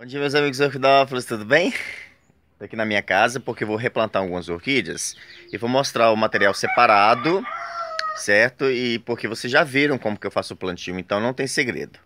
Bom dia, meus amigos orquidófilos, tudo bem? Estou aqui na minha casa porque vou replantar algumas orquídeas e vou mostrar o material separado, certo? E porque vocês já viram como que eu faço o plantio, então não tem segredo.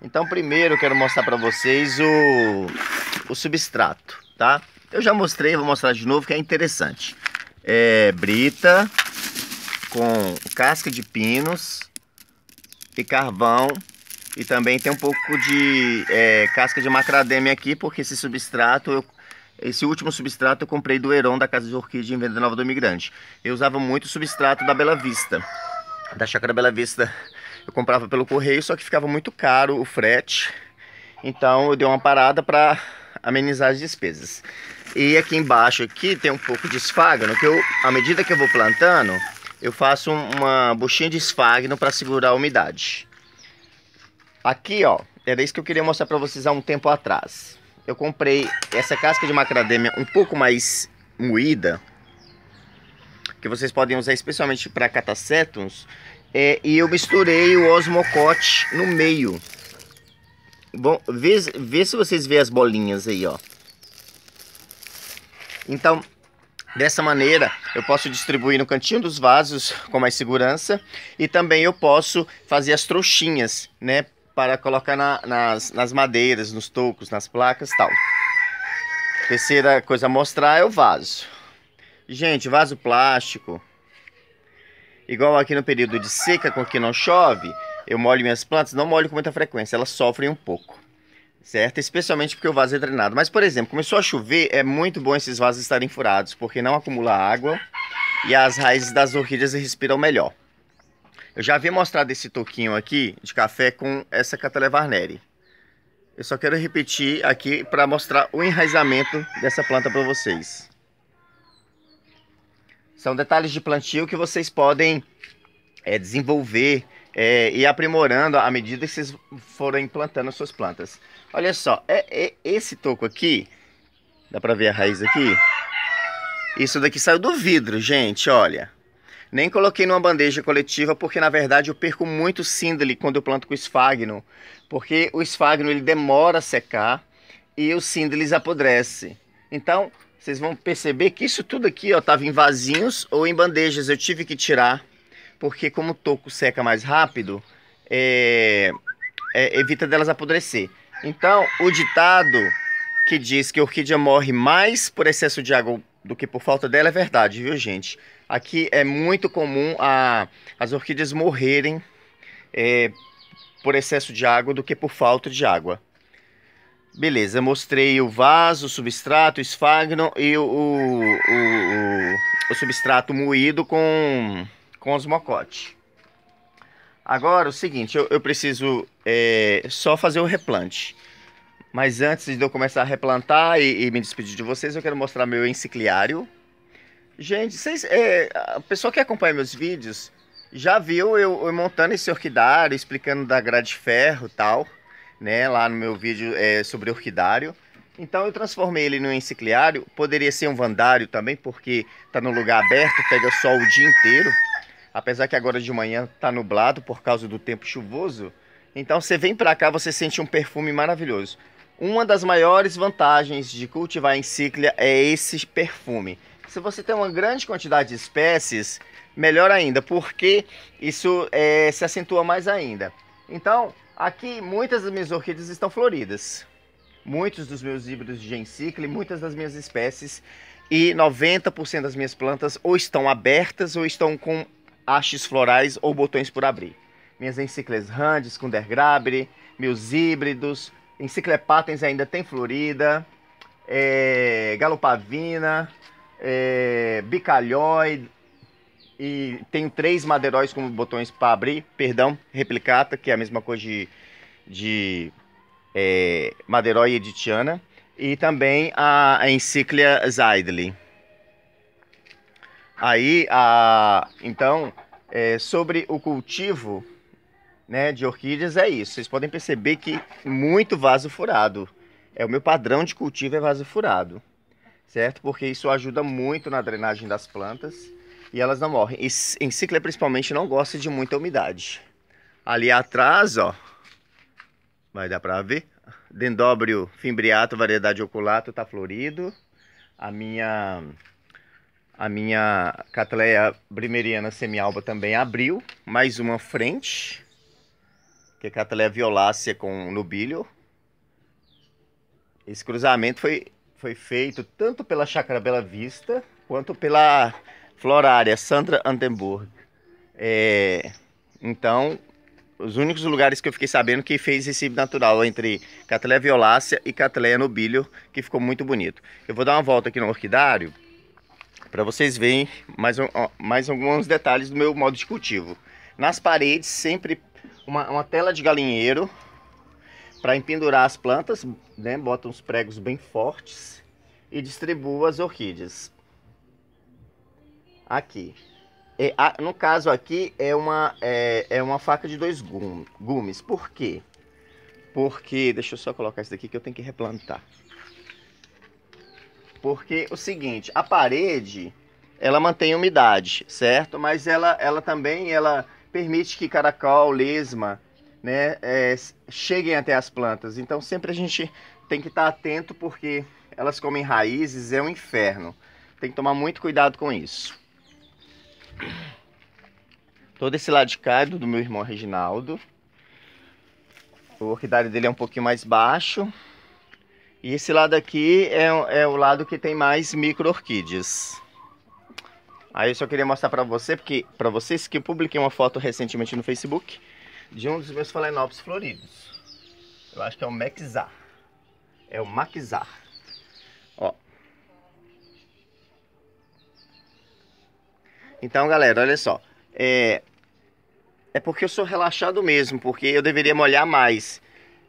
Então primeiro eu quero mostrar para vocês o, o substrato, tá? Eu já mostrei, vou mostrar de novo que é interessante. É brita com casca de pinos e carvão e também tem um pouco de é, casca de macadâmia aqui, porque esse substrato, eu, esse último substrato eu comprei do Heron da Casa de Orquídea em Venda Nova do Imigrante. Eu usava muito o substrato da Bela Vista, da Chácara Bela Vista. Eu comprava pelo correio, só que ficava muito caro o frete. Então eu dei uma parada para amenizar as despesas. E aqui embaixo aqui tem um pouco de esfagno, que eu, à medida que eu vou plantando, eu faço uma buchinha de esfagno para segurar a umidade. Aqui, ó, era isso que eu queria mostrar para vocês há um tempo atrás. Eu comprei essa casca de macadêmia um pouco mais moída, que vocês podem usar especialmente para catacétons, é, e eu misturei o osmocote no meio. Bom, vê, vê se vocês vê as bolinhas aí, ó. Então, Dessa maneira, eu posso distribuir no cantinho dos vasos com mais segurança e também eu posso fazer as trouxinhas, né? para colocar na, nas, nas madeiras, nos tocos, nas placas tal. Terceira coisa a mostrar é o vaso. Gente, vaso plástico. Igual aqui no período de seca, com que não chove, eu molho minhas plantas, não molho com muita frequência, elas sofrem um pouco. Certo? Especialmente porque o vaso é drenado. Mas, por exemplo, começou a chover, é muito bom esses vasos estarem furados, porque não acumula água e as raízes das orquídeas respiram melhor. Eu já havia mostrado esse toquinho aqui de café com essa Catalevar Eu só quero repetir aqui para mostrar o enraizamento dessa planta para vocês. São detalhes de plantio que vocês podem é, desenvolver é, e aprimorando à medida que vocês forem plantando suas plantas. Olha só, é, é esse toco aqui, dá para ver a raiz aqui? Isso daqui saiu do vidro, gente, olha. Nem coloquei numa bandeja coletiva porque na verdade eu perco muito síndole quando eu planto com esfagno, porque o esfagno ele demora a secar e o síndole apodrece. Então, vocês vão perceber que isso tudo aqui, ó, tava em vasinhos ou em bandejas, eu tive que tirar, porque como o toco seca mais rápido, é, é, evita delas apodrecer. Então, o ditado que diz que a orquídea morre mais por excesso de água do que por falta dela é verdade, viu, gente? Aqui é muito comum a, as orquídeas morrerem é, por excesso de água do que por falta de água. Beleza, mostrei o vaso, o substrato, o esfagno e o, o, o, o substrato moído com, com os mocotes. Agora, o seguinte, eu, eu preciso é, só fazer o replante. Mas antes de eu começar a replantar e, e me despedir de vocês, eu quero mostrar meu encicliário. Gente, vocês, é, a pessoa que acompanha meus vídeos já viu eu, eu montando esse orquidário, explicando da grade de ferro e tal, né? Lá no meu vídeo é, sobre orquidário. Então eu transformei ele num encicliário, poderia ser um vandário também, porque tá no lugar aberto, pega sol o dia inteiro. Apesar que agora de manhã tá nublado por causa do tempo chuvoso. Então você vem para cá, você sente um perfume maravilhoso. Uma das maiores vantagens de cultivar encíclia é esse perfume. Se você tem uma grande quantidade de espécies, melhor ainda, porque isso é, se acentua mais ainda. Então, aqui muitas das minhas orquídeas estão floridas. Muitos dos meus híbridos de gensicle, muitas das minhas espécies e 90% das minhas plantas ou estão abertas ou estão com hastes florais ou botões por abrir. Minhas encicles Randes, Kundergrabre, meus híbridos, enciclepatens ainda tem florida, é, galopavina, é, e tenho três madeiróis como botões para abrir, perdão, replicata, que é a mesma coisa de, de é, madeirói editiana, e também a, a encíclia Zeidli. Aí, a, então, é, sobre o cultivo né, de orquídeas é isso. Vocês podem perceber que muito vaso furado. É o meu padrão de cultivo é vaso furado certo? Porque isso ajuda muito na drenagem das plantas e elas não morrem. E enciclia principalmente não gosta de muita umidade. Ali atrás, ó, vai dar para ver, Dendóbrio fimbriato, variedade oculato, está florido. A minha a minha Catleia brimeriana semialba também abriu, mais uma frente, que é Catleia violácea com nubilio. Esse cruzamento foi foi feito tanto pela Chácara Bela Vista quanto pela florária Sandra Andenburg. É, então, os únicos lugares que eu fiquei sabendo que fez esse natural entre Catleia violácea e Catleia nobilio, que ficou muito bonito. Eu vou dar uma volta aqui no orquidário para vocês verem mais, mais alguns detalhes do meu modo de cultivo. Nas paredes, sempre uma, uma tela de galinheiro para empendurar as plantas, né, bota uns pregos bem fortes e distribua as orquídeas. Aqui. É, a, no caso aqui é uma, é, é uma faca de dois gumes. gumes. Por quê? Porque, deixa eu só colocar isso daqui que eu tenho que replantar. Porque o seguinte, a parede, ela mantém umidade, certo? Mas ela, ela também, ela permite que caracol, lesma, né, é, cheguem até as plantas. Então sempre a gente tem que estar atento porque elas comem raízes, é um inferno. Tem que tomar muito cuidado com isso. Todo esse lado de cá é do meu irmão Reginaldo. O orquidário dele é um pouquinho mais baixo. E esse lado aqui é, é o lado que tem mais micro-orquídeas. Aí eu só queria mostrar para você, porque para vocês que eu publiquei uma foto recentemente no Facebook de um dos meus falenops floridos. Eu acho que é o Maxar. É o Maxar. Ó. Então, galera, olha só. É, é porque eu sou relaxado mesmo, porque eu deveria molhar mais.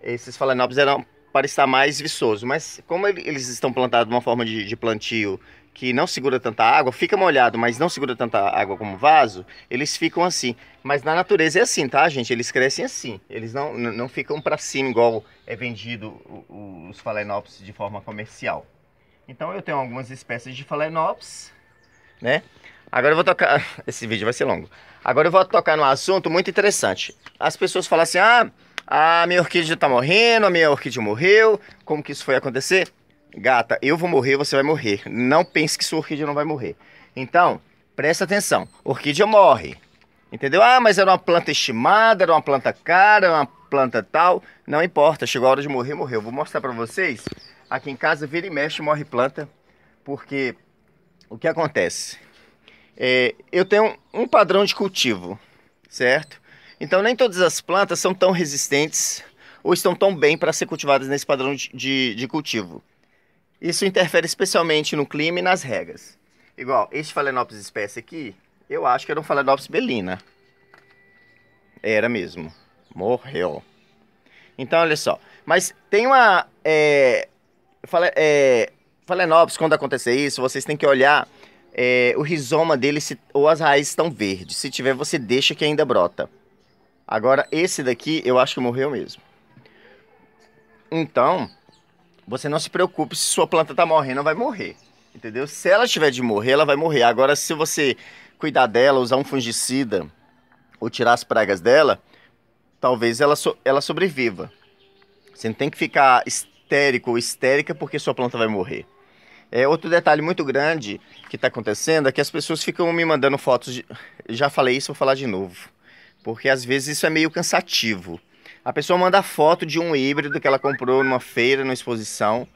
Esses falenops eram para estar mais viçoso, mas como eles estão plantados de uma forma de, de plantio que não segura tanta água, fica molhado, mas não segura tanta água como vaso, eles ficam assim. Mas na natureza é assim, tá, gente? Eles crescem assim. Eles não, não ficam para cima igual é vendido os Phalaenopsis de forma comercial. Então eu tenho algumas espécies de Phalaenopsis, né? Agora eu vou tocar... Esse vídeo vai ser longo. Agora eu vou tocar num assunto muito interessante. As pessoas falam assim, ah, a ah, minha orquídea tá morrendo, a minha orquídea morreu, como que isso foi acontecer? gata, eu vou morrer, você vai morrer. Não pense que sua orquídea não vai morrer. Então, presta atenção. Orquídea morre. Entendeu? Ah, mas era uma planta estimada, era uma planta cara, era uma planta tal. Não importa, chegou a hora de morrer, morreu. Vou mostrar para vocês. Aqui em casa, vira e mexe, morre planta. Porque o que acontece? É, eu tenho um padrão de cultivo, certo? Então, nem todas as plantas são tão resistentes ou estão tão bem para ser cultivadas nesse padrão de, de, de cultivo. Isso interfere especialmente no clima e nas regras. Igual, este Phalaenopsis espécie aqui, eu acho que era um Phalaenopsis belina. Era mesmo. Morreu. Então, olha só. Mas tem uma... É, fala, é, Phalaenopsis, quando acontecer isso, vocês têm que olhar é, o rizoma dele se, ou as raízes estão verdes. Se tiver, você deixa que ainda brota. Agora, esse daqui, eu acho que morreu mesmo. Então, você não se preocupe se sua planta tá morrendo, vai morrer. Entendeu? Se ela tiver de morrer, ela vai morrer. Agora, se você cuidar dela, usar um fungicida ou tirar as pragas dela, talvez ela, so ela sobreviva. Você não tem que ficar histérico ou histérica porque sua planta vai morrer. É, outro detalhe muito grande que está acontecendo é que as pessoas ficam me mandando fotos. De... Já falei isso, vou falar de novo. Porque às vezes isso é meio cansativo. A pessoa manda foto de um híbrido que ela comprou numa feira, numa exposição,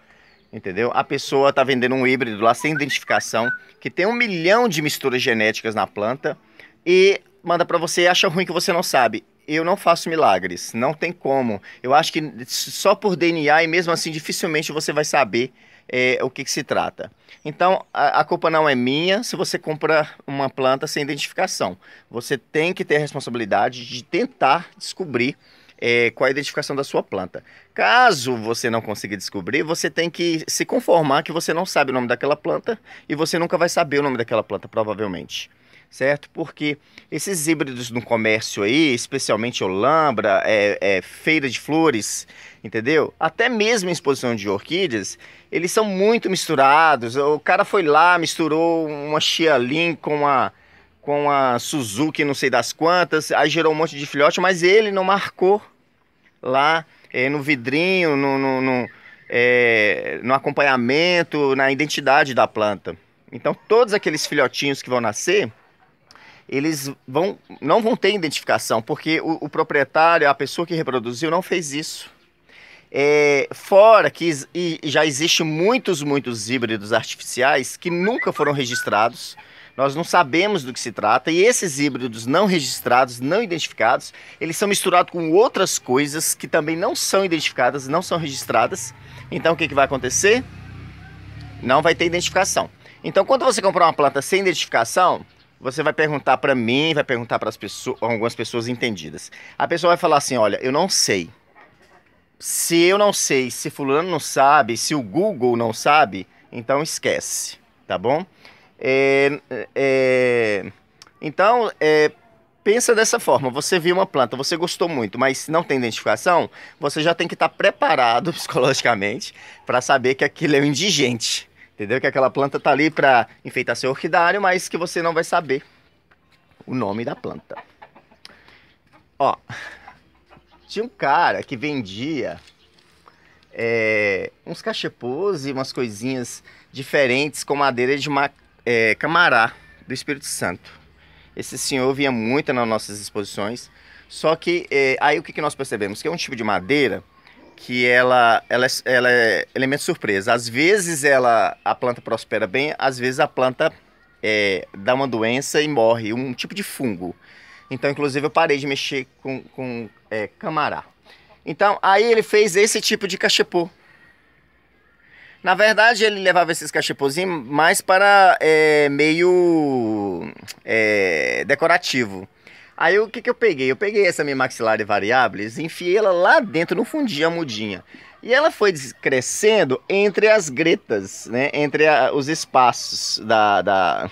entendeu? A pessoa está vendendo um híbrido lá sem identificação, que tem um milhão de misturas genéticas na planta, e manda para você e acha ruim que você não sabe. Eu não faço milagres, não tem como. Eu acho que só por DNA e mesmo assim dificilmente você vai saber é, o que, que, se trata. Então, a, a, culpa não é minha se você compra uma planta sem identificação. Você tem que ter a responsabilidade de tentar descobrir é, com a identificação da sua planta. Caso você não consiga descobrir, você tem que se conformar que você não sabe o nome daquela planta e você nunca vai saber o nome daquela planta, provavelmente certo? Porque esses híbridos no comércio aí, especialmente Olambra, é, é, feira de flores, entendeu? Até mesmo em exposição de orquídeas, eles são muito misturados. O cara foi lá, misturou uma Xialin com a com a Suzuki, não sei das quantas, aí gerou um monte de filhote, mas ele não marcou lá é, no vidrinho, no, no, no, é, no acompanhamento, na identidade da planta. Então, todos aqueles filhotinhos que vão nascer, eles vão, não vão ter identificação, porque o, o proprietário, a pessoa que reproduziu, não fez isso. É, fora que já existe muitos, muitos híbridos artificiais que nunca foram registrados, nós não sabemos do que se trata, e esses híbridos não registrados, não identificados, eles são misturados com outras coisas que também não são identificadas, não são registradas. Então o que, que vai acontecer? Não vai ter identificação. Então quando você comprar uma planta sem identificação, você vai perguntar para mim, vai perguntar para pessoas, algumas pessoas entendidas. A pessoa vai falar assim: olha, eu não sei. Se eu não sei, se fulano não sabe, se o Google não sabe, então esquece, tá bom? É, é, então, é, pensa dessa forma: você viu uma planta, você gostou muito, mas não tem identificação, você já tem que estar tá preparado psicologicamente para saber que aquilo é um indigente. Entendeu? Que aquela planta tá ali para enfeitar seu orquidário, mas que você não vai saber o nome da planta. Ó, tinha um cara que vendia é, uns cachepôs e umas coisinhas diferentes com madeira de, ma é, Camará, do Espírito Santo. Esse senhor vinha muito nas nossas exposições, só que é, aí o que, que nós percebemos? Que é um tipo de madeira que ela, ela, é ela é elemento surpresa. Às vezes ela, a planta prospera bem, às vezes a planta é, dá uma doença e morre, um tipo de fungo. Então, inclusive, eu parei de mexer com, com é, camará. Então, aí ele fez esse tipo de cachepô, na verdade, ele levava esses cachepozinhos mais para é, meio é, decorativo. Aí o que, que eu peguei? Eu peguei essa minha maxilar variáveis, enfiei ela lá dentro, no fundinho, a mudinha. E ela foi crescendo entre as gretas, né? Entre a, os espaços da, da,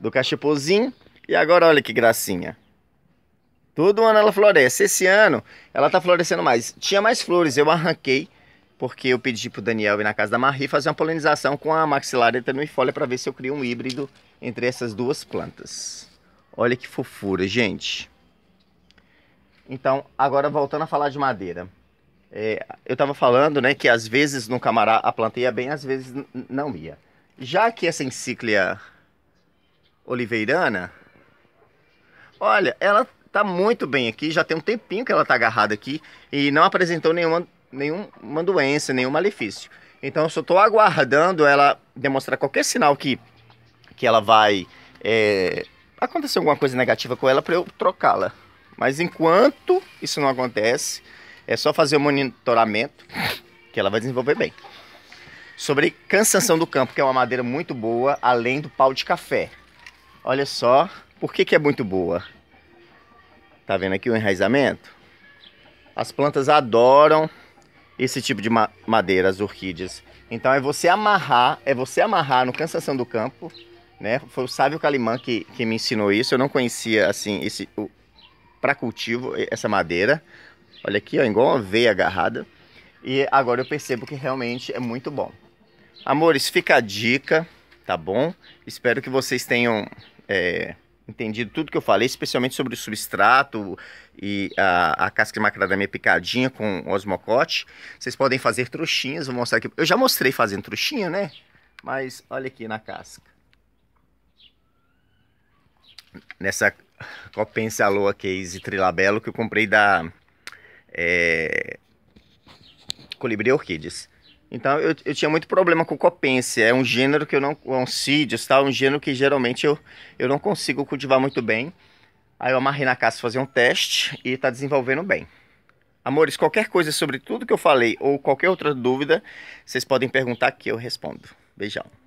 do cachepozinho. E agora olha que gracinha. Todo ano ela floresce. Esse ano ela tá florescendo mais. Tinha mais flores, eu arranquei porque eu pedi para o Daniel ir na casa da Marie fazer uma polinização com a maxilária tenuifólia para ver se eu crio um híbrido entre essas duas plantas. Olha que fofura, gente. Então, agora voltando a falar de madeira. É, eu estava falando né, que às vezes no camará a planta ia bem, às vezes não ia. Já que essa encíclia oliveirana, olha, ela está muito bem aqui, já tem um tempinho que ela está agarrada aqui e não apresentou nenhuma nenhuma doença, nenhum malefício. Então eu só estou aguardando ela demonstrar qualquer sinal que, que ela vai é, acontecer alguma coisa negativa com ela para eu trocá-la. Mas enquanto isso não acontece, é só fazer o monitoramento que ela vai desenvolver bem. Sobre cansanção do campo, que é uma madeira muito boa, além do pau de café. Olha só, por que, que é muito boa? Tá vendo aqui o enraizamento? As plantas adoram esse tipo de ma madeira, as orquídeas. Então é você amarrar, é você amarrar no cansação do campo, né? Foi o Sávio Calimã que, que me ensinou isso. Eu não conhecia assim esse para cultivo essa madeira. Olha aqui, ó, igual uma veia agarrada. E agora eu percebo que realmente é muito bom. Amores, fica a dica, tá bom? Espero que vocês tenham é, entendido tudo que eu falei, especialmente sobre o substrato e a, a casca de macadamia picadinha com osmocote. Vocês podem fazer trouxinhas, vou mostrar aqui. Eu já mostrei fazendo trouxinha, né? Mas olha aqui na casca. Nessa Copensa Aloa Case Trilabelo que eu comprei da é, Colibri Orquídeas. Então eu, eu tinha muito problema com Copense. É um gênero que eu não. É um Cidius, tá? um gênero que geralmente eu, eu não consigo cultivar muito bem. Aí eu amarrei na casa fazer um teste e tá desenvolvendo bem. Amores, qualquer coisa sobre tudo que eu falei ou qualquer outra dúvida, vocês podem perguntar que eu respondo. Beijão.